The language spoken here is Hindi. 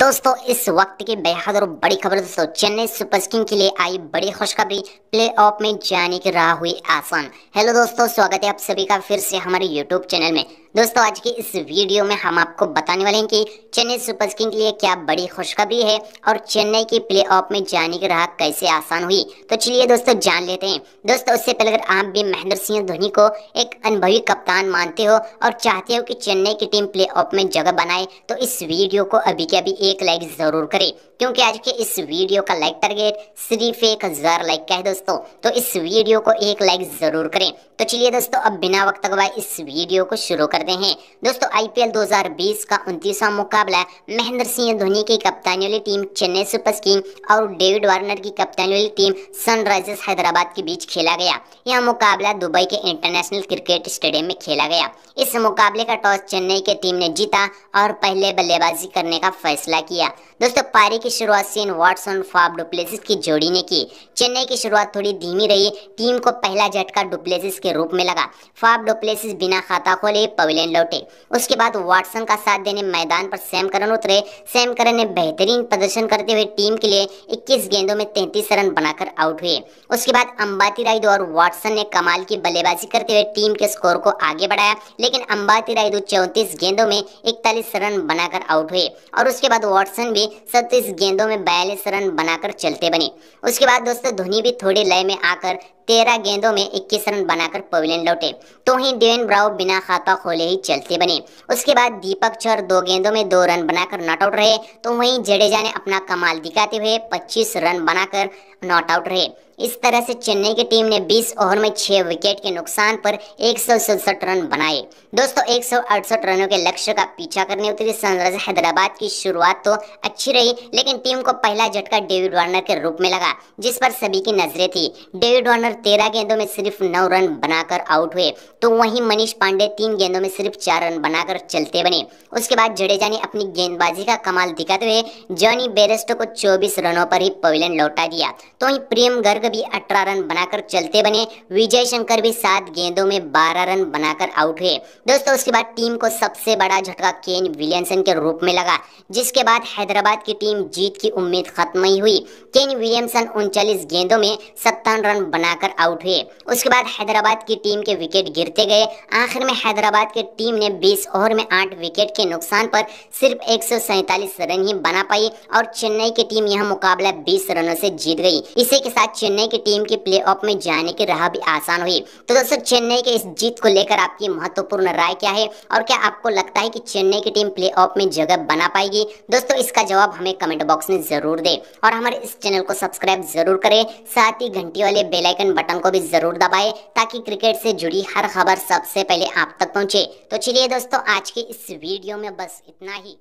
दोस्तों इस वक्त की बेहद और बड़ी खबर दोस्तों चेन्नई सुपर किंग के लिए आई बड़ी खुशखबरी प्ले ऑफ में जाने की राह हुई आसान हेलो दोस्तों स्वागत है आप सभी का फिर से हमारे यूट्यूब चैनल में दोस्तों आज की इस वीडियो में हम आपको बताने वाले हैं कि चेन्नई सुपर किंग के लिए क्या बड़ी खुशखबरी है और चेन्नई की प्ले ऑफ में जाने की राह कैसे आसान हुई तो चलिए दोस्तों जान लेते हैं दोस्तों उससे पहले अगर आप भी महेंद्र सिंह धोनी को एक अनुभवी कप्तान मानते हो और चाहते हो कि चेन्नई की टीम प्ले ऑफ में जगह बनाए तो इस वीडियो को अभी के अभी एक लाइक जरूर करें क्योंकि आज के इस वीडियो का लाइक टारगेट सिर्फ एक हजार लाइक का है दोस्तों तो इस वीडियो को एक लाइक जरूर करें तो चलिए दोस्तों अब बिना वक्त गवाए इस वीडियो को शुरू करें करते हैं दोस्तों आईपीएल 2020 का उनतीसवां मुकाबला महेंद्र सिंह धोनी की कप्तानी वाली टीम चेन्नई सुपर किंग और डेविड वार्नर की कप्तानी वाली टीम सनराइजर्स हैदराबाद के बीच खेला गया यह मुकाबला दुबई के इंटरनेशनल क्रिकेट स्टेडियम में खेला गया इस मुकाबले का टॉस चेन्नई की टीम ने जीता और पहले बल्लेबाजी करने का फैसला किया दोस्तों पारी की शुरुआत सीन वाटसन फाफ डुप्लेसिस की जोड़ी ने की चेन्नई की शुरुआत थोड़ी धीमी रही टीम को पहला झटका डुप्लेसिस के रूप में लगा फाफ डुप्लेसिस बिना खाता खोले पवेलियन लौटे उसके बाद वाटसन का साथ देने मैदान पर सैम करन उतरे सैम करन ने बेहतरीन प्रदर्शन करते हुए टीम के लिए इक्कीस गेंदों में तैंतीस रन बनाकर आउट हुए उसके बाद अंबाती रायदू और वाटसन ने कमाल की बल्लेबाजी करते हुए टीम के स्कोर को आगे बढ़ाया लेकिन अंबाती रायदू चौंतीस गेंदों में इकतालीस रन बनाकर आउट हुए और उसके बाद वाटसन भी सतीस गेंदों में बयालीस रन बनाकर चलते बने उसके बाद दोस्तों धोनी भी थोड़ी लय में आकर तेरह गेंदों में इक्कीस रन बनाकर पवेलियन लौटे तो ही डेवन ब्राउ बिना खाता खोले ही चलते बने उसके बाद दीपक चौर दो गेंदों में दो रन बनाकर नॉट आउट रहे तो वहीं जडेजा ने अपना कमाल दिखाते हुए पच्चीस रन बनाकर नॉट आउट रहे इस तरह से चेन्नई की टीम ने 20 ओवर में 6 विकेट के नुकसान पर एक रन बनाए दोस्तों एक रनों के लक्ष्य का पीछा करने उतरी सनराइजर हैदराबाद की शुरुआत तो अच्छी अच्छी रही लेकिन टीम को पहला झटका डेविड वार्नर के रूप में लगा जिस पर सभी की नजरें थी डेविड वार्नर तेरह गेंदों में सिर्फ नौ रन बनाकर आउट हुए तो वहीं मनीष पांडे तीन गेंदों में सिर्फ चार रन बनाकर चलते बने उसके बाद जडेजा ने अपनी गेंदबाजी का कमाल दिखाते हुए जॉनी बेरेस्टो को चौबीस रनों पर ही पवेलियन लौटा दिया तो वहीं प्रेम गर्ग भी अठारह रन बनाकर चलते बने विजय शंकर भी सात गेंदों में बारह रन बनाकर आउट हुए दोस्तों उसके बाद टीम को सबसे बड़ा झटका केन विलियमसन के रूप में लगा जिसके बाद हैदराबाद हैदराबाद की टीम जीत की उम्मीद खत्म ही हुई केन विलियमसन उनचालीस गेंदों में सत्तावन रन बनाकर आउट हुए उसके बाद हैदराबाद की टीम के विकेट गिरते गए आखिर में हैदराबाद की टीम ने 20 ओवर में 8 विकेट के नुकसान पर सिर्फ एक रन ही बना पाई और चेन्नई की टीम यह मुकाबला बीस रनों से जीत गई इसी के साथ चेन्नई की टीम के प्ले में जाने की राह भी आसान हुई तो दोस्तों चेन्नई के इस जीत को लेकर आपकी महत्वपूर्ण राय क्या है और क्या आपको लगता है की चेन्नई की टीम प्ले में जगह बना पाएगी दोस्तों इसका जवाब हमें कमेंट बॉक्स में ज़रूर दें और हमारे इस चैनल को सब्सक्राइब ज़रूर करें साथ ही घंटी वाले बेलाइकन बटन को भी ज़रूर दबाए ताकि क्रिकेट से जुड़ी हर खबर सबसे पहले आप तक पहुंचे तो चलिए दोस्तों आज की इस वीडियो में बस इतना ही